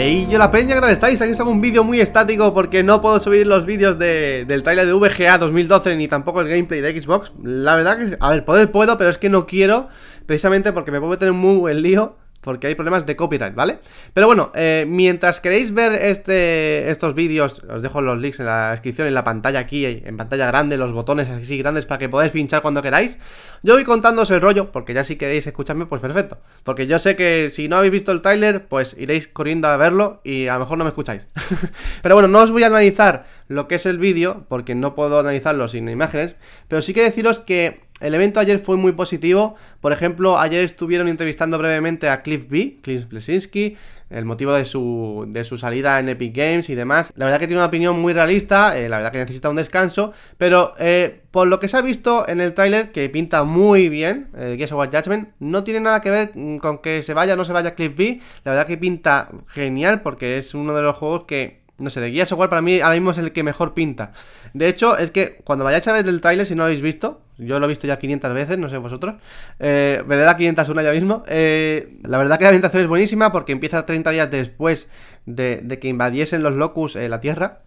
Ey, yo la peña, que tal estáis? Aquí os un vídeo muy estático porque no puedo subir los vídeos del trailer de VGA 2012 ni tampoco el gameplay de Xbox. La verdad que, a ver, poder puedo, pero es que no quiero, precisamente porque me puedo meter muy buen lío porque hay problemas de copyright, ¿vale? Pero bueno, eh, mientras queréis ver este, estos vídeos, os dejo los links en la descripción, en la pantalla aquí, en pantalla grande, los botones así grandes para que podáis pinchar cuando queráis. Yo voy contándoos el rollo, porque ya si queréis escucharme, pues perfecto. Porque yo sé que si no habéis visto el trailer pues iréis corriendo a verlo y a lo mejor no me escucháis. Pero bueno, no os voy a analizar lo que es el vídeo, porque no puedo analizarlo sin imágenes, pero sí que deciros que el evento ayer fue muy positivo. Por ejemplo, ayer estuvieron entrevistando brevemente a Cliff B, Cliff Blesinski, el motivo de su, de su salida en Epic Games y demás. La verdad que tiene una opinión muy realista, eh, la verdad que necesita un descanso, pero eh, por lo que se ha visto en el tráiler, que pinta muy bien, eh, Guess What Judgment, no tiene nada que ver mm, con que se vaya o no se vaya Cliff B. La verdad que pinta genial porque es uno de los juegos que no sé, de guía of para mí ahora mismo es el que mejor pinta. De hecho, es que cuando vayáis a ver el tráiler, si no lo habéis visto, yo lo he visto ya 500 veces, no sé vosotros. Eh, veré la 501 ya mismo. Eh, la verdad que la ambientación es buenísima porque empieza 30 días después de, que invadiesen los locus eh, la Tierra.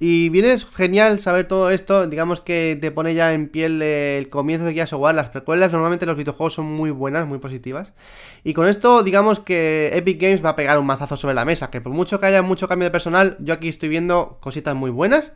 Y viene genial saber todo esto, digamos que te pone ya en piel el comienzo de Gears of las precuelas, normalmente los videojuegos son muy buenas, muy positivas. Y con esto digamos que Epic Games va a pegar un mazazo sobre la mesa, que por mucho que haya mucho cambio de personal, yo aquí estoy viendo cositas muy buenas.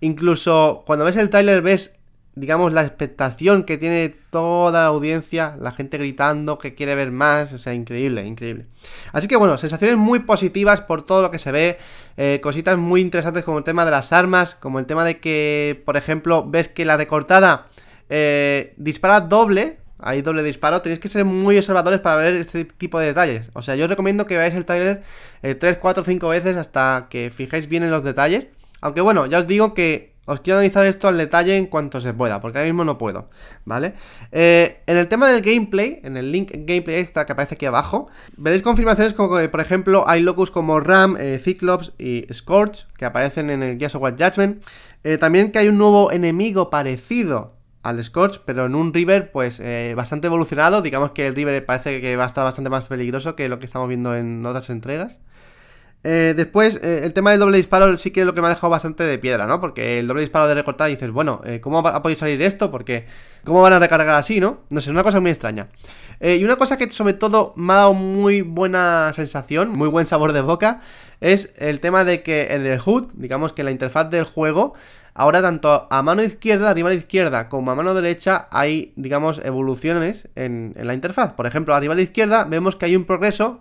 Incluso cuando ves el trailer ves digamos, la expectación que tiene toda la audiencia, la gente gritando que quiere ver más, o sea, increíble, increíble. Así que bueno, sensaciones muy positivas por todo lo que se ve, eh, cositas muy interesantes como el tema de las armas, como el tema de que, por ejemplo, ves que la recortada eh, dispara doble, hay doble disparo, tenéis que ser muy observadores para ver este tipo de detalles. O sea, yo os recomiendo que veáis el trailer 3, 4, 5 veces hasta que fijéis bien en los detalles. Aunque bueno, ya os digo que os quiero analizar esto al detalle en cuanto se pueda, porque ahora mismo no puedo, ¿vale? Eh, en el tema del gameplay, en el link gameplay extra que aparece aquí abajo, veréis confirmaciones como, que, eh, por ejemplo, hay locus como Ram, eh, Cyclops y Scorch, que aparecen en el Gears of War Judgment. también que hay un nuevo enemigo parecido al Scorch, pero en un River, pues, bastante evolucionado. Digamos que el River parece que va a estar bastante más peligroso que lo que estamos viendo en otras entregas. Eh, después, eh, el tema del doble disparo sí que es lo que me ha dejado bastante de piedra, ¿no? Porque el doble disparo de recortada dices, bueno, eh, ¿cómo ha, podido salir esto? Porque, ¿cómo van a recargar así, no? No sé, es una cosa muy extraña. y una cosa que sobre todo me ha dado muy buena sensación, muy buen sabor de boca, es el tema de que en el HUD, digamos que la interfaz del juego, ahora tanto a mano izquierda, arriba a la izquierda, como a mano derecha hay, digamos, evoluciones en, la interfaz. Por ejemplo, arriba a la izquierda vemos que hay un progreso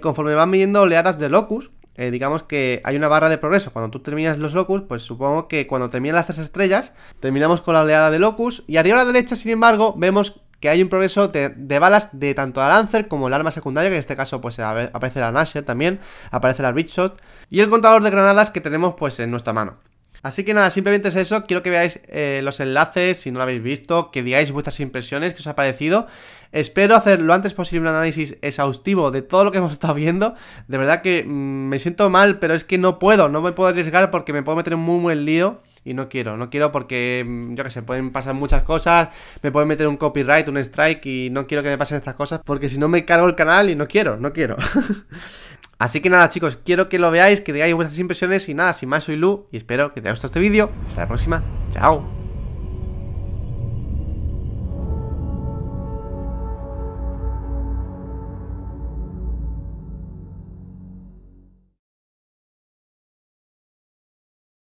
conforme van midiendo oleadas de locus eh, digamos que hay una barra de progreso. Cuando tú terminas los locus, pues supongo que cuando terminan las tres estrellas, terminamos con la oleada de locus. Y arriba a la derecha, sin embargo, vemos que hay un progreso de, balas de tanto la Lancer como el arma secundaria, que en este caso pues aparece la Nasher también, aparece la Big Shot, y el contador de granadas que tenemos pues en nuestra mano. Así que nada, simplemente es eso. Quiero que veáis eh, los enlaces, si no lo habéis visto, que digáis vuestras impresiones, que os ha parecido. Espero hacer lo antes posible un análisis exhaustivo de todo lo que hemos estado viendo. De verdad que mm, me siento mal, pero es que no puedo, no me puedo arriesgar porque me puedo meter en muy buen lío. Y no quiero, no quiero porque, mm, yo que sé, pueden pasar muchas cosas, me pueden meter un copyright, un strike y no quiero que me pasen estas cosas porque si no me cargo el canal y no quiero, no quiero. Así que nada chicos, quiero que lo veáis, que digáis vuestras impresiones y nada, sin más soy Lu y espero que te haya gustado este vídeo. Hasta la próxima, chao.